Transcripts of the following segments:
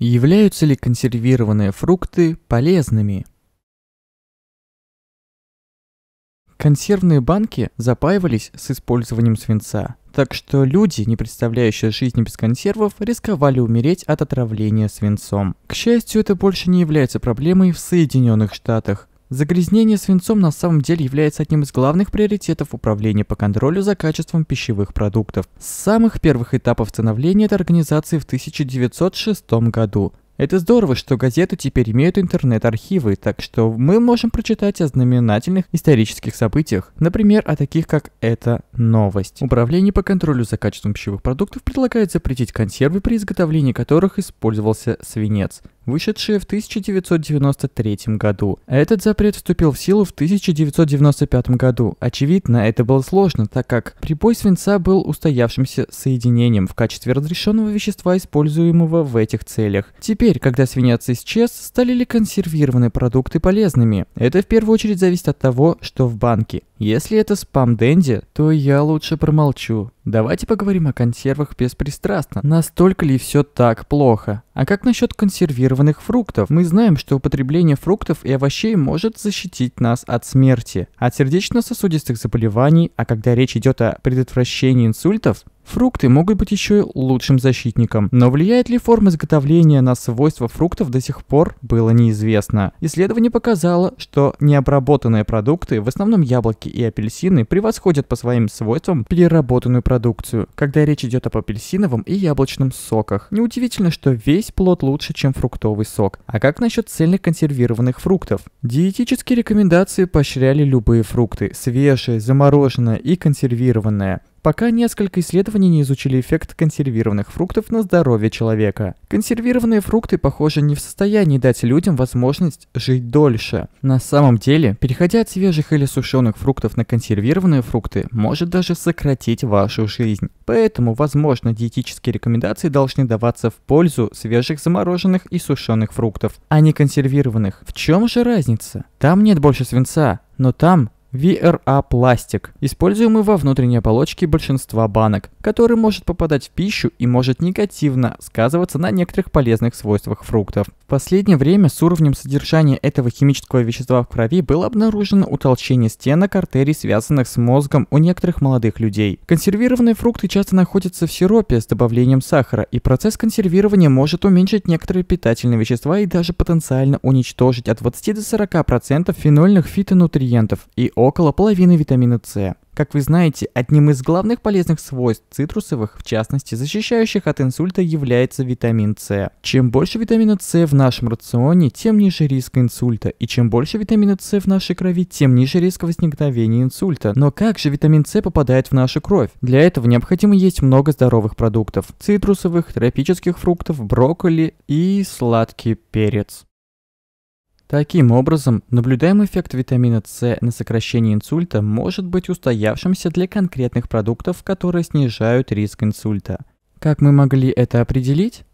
Являются ли консервированные фрукты полезными? Консервные банки запаивались с использованием свинца, так что люди, не представляющие жизни без консервов, рисковали умереть от отравления свинцом. К счастью, это больше не является проблемой в Соединенных Штатах, Загрязнение свинцом на самом деле является одним из главных приоритетов управления по контролю за качеством пищевых продуктов. С самых первых этапов становления этой организации в 1906 году. Это здорово, что газеты теперь имеют интернет-архивы, так что мы можем прочитать о знаменательных исторических событиях, например, о таких, как эта новость. Управление по контролю за качеством пищевых продуктов предлагает запретить консервы, при изготовлении которых использовался свинец вышедшие в 1993 году. Этот запрет вступил в силу в 1995 году. Очевидно, это было сложно, так как припой свинца был устоявшимся соединением в качестве разрешенного вещества, используемого в этих целях. Теперь, когда свинец исчез, стали ли консервированные продукты полезными? Это в первую очередь зависит от того, что в банке. Если это спам Дэнди, то я лучше промолчу. Давайте поговорим о консервах беспристрастно. Настолько ли все так плохо? А как насчет консервированных фруктов? Мы знаем, что употребление фруктов и овощей может защитить нас от смерти, от сердечно-сосудистых заболеваний, а когда речь идет о предотвращении инсультов, Фрукты могут быть еще и лучшим защитником, но влияет ли форма изготовления на свойства фруктов до сих пор было неизвестно. Исследование показало, что необработанные продукты, в основном яблоки и апельсины, превосходят по своим свойствам переработанную продукцию, когда речь идет об апельсиновом и яблочном соках. Неудивительно, что весь плод лучше, чем фруктовый сок. А как насчет цельных консервированных фруктов? Диетические рекомендации поощряли любые фрукты, свежие, замороженные и консервированные. Пока несколько исследований не изучили эффект консервированных фруктов на здоровье человека. Консервированные фрукты, похоже, не в состоянии дать людям возможность жить дольше. На самом деле, переходя от свежих или сушеных фруктов на консервированные фрукты, может даже сократить вашу жизнь. Поэтому, возможно, диетические рекомендации должны даваться в пользу свежих замороженных и сушеных фруктов, а не консервированных. В чем же разница? Там нет больше свинца, но там VRA-пластик, используемый во внутренней оболочке большинства банок, который может попадать в пищу и может негативно сказываться на некоторых полезных свойствах фруктов. В последнее время с уровнем содержания этого химического вещества в крови было обнаружено утолщение стенок артерий, связанных с мозгом у некоторых молодых людей. Консервированные фрукты часто находятся в сиропе с добавлением сахара, и процесс консервирования может уменьшить некоторые питательные вещества и даже потенциально уничтожить от 20 до 40% фенольных фитонутриентов и около половины витамина С. Как вы знаете, одним из главных полезных свойств цитрусовых, в частности защищающих от инсульта, является витамин С. Чем больше витамина С в нашем рационе, тем ниже риск инсульта, и чем больше витамина С в нашей крови, тем ниже риск возникновения инсульта. Но как же витамин С попадает в нашу кровь? Для этого необходимо есть много здоровых продуктов – цитрусовых, тропических фруктов, брокколи и сладкий перец. Таким образом, наблюдаемый эффект витамина С на сокращение инсульта может быть устоявшимся для конкретных продуктов, которые снижают риск инсульта. Как мы могли это определить?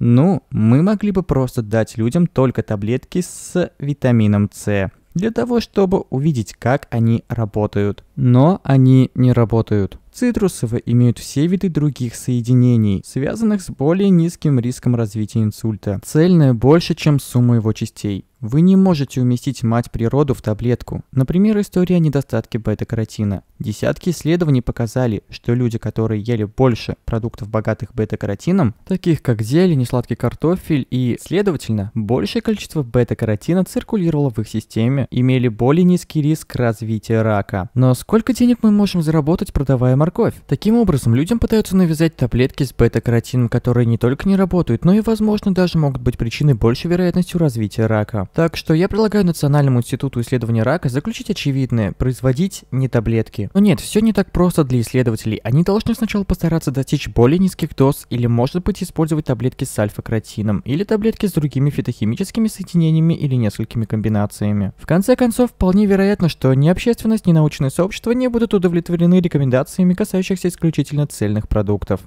Ну, мы могли бы просто дать людям только таблетки с витамином С, для того, чтобы увидеть, как они работают. Но они не работают. Цитрусовые имеют все виды других соединений, связанных с более низким риском развития инсульта. Цельное больше, чем сумма его частей. Вы не можете уместить мать природу в таблетку. Например, история о недостатке бета-каротина. Десятки исследований показали, что люди, которые ели больше продуктов, богатых бета-каротином, таких как зелень, несладкий картофель и, следовательно, большее количество бета-каротина циркулировало в их системе, имели более низкий риск развития рака. Но сколько денег мы можем заработать, продавая морковь? Таким образом, людям пытаются навязать таблетки с бета-каротином, которые не только не работают, но и, возможно, даже могут быть причиной большей вероятностью развития рака. Так что я предлагаю Национальному институту исследования рака заключить очевидное – производить не таблетки. Но нет, все не так просто для исследователей. Они должны сначала постараться достичь более низких доз или, может быть, использовать таблетки с альфа-каротином или таблетки с другими фитохимическими соединениями или несколькими комбинациями. В конце концов, вполне вероятно, что ни общественность, ни научное сообщество не будут удовлетворены рекомендациями, касающихся исключительно цельных продуктов.